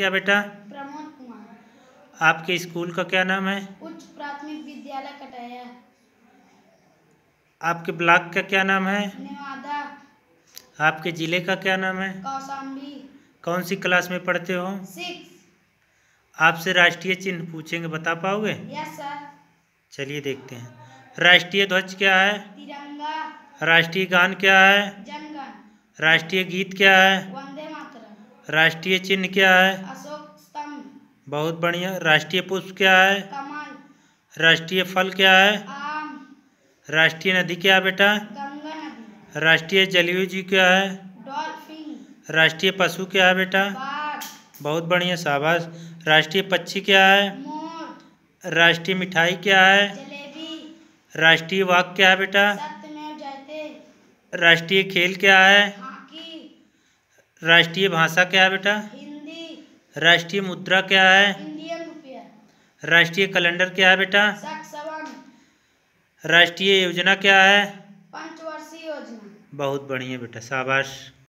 क्या बेटा प्रमोद कुमार आपके स्कूल का क्या नाम है उच्च प्राथमिक विद्यालय कटाया आपके ब्लॉक का क्या नाम है नेवादा आपके जिले का क्या नाम है कौशाम्बी कौन सी क्लास में पढ़ते हो सिक्स आपसे राष्ट्रीय चिन्ह पूछेंगे बता पाओगे यस सर चलिए देखते हैं राष्ट्रीय ध्वज क्या है तिरंगा राष्ट्रीय गान क्या है जनगण राष्ट्रीय गीत क्या है राष्ट्रीय चिन्ह क्या है अशोक स्तंभ बहुत बढ़िया राष्ट्रीय पुष्प क्या है राष्ट्रीय फल क्या है राष्ट्रीय नदी क्या बेटा राष्ट्रीय जलवायु जी क्या है राष्ट्रीय पशु क्या है बेटा बहुत बढ़िया शाबाश राष्ट्रीय पक्षी क्या है राष्ट्रीय मिठाई क्या है राष्ट्रीय वाक क्या है बेटा राष्ट्रीय खेल क्या है हाँ। राष्ट्रीय भाषा क्या है बेटा हिंदी राष्ट्रीय मुद्रा क्या है इंडियन रुपया राष्ट्रीय कैलेंडर क्या है बेटा राष्ट्रीय योजना क्या है पंचवर्षीय योजना बहुत बढ़िया बेटा शाबाश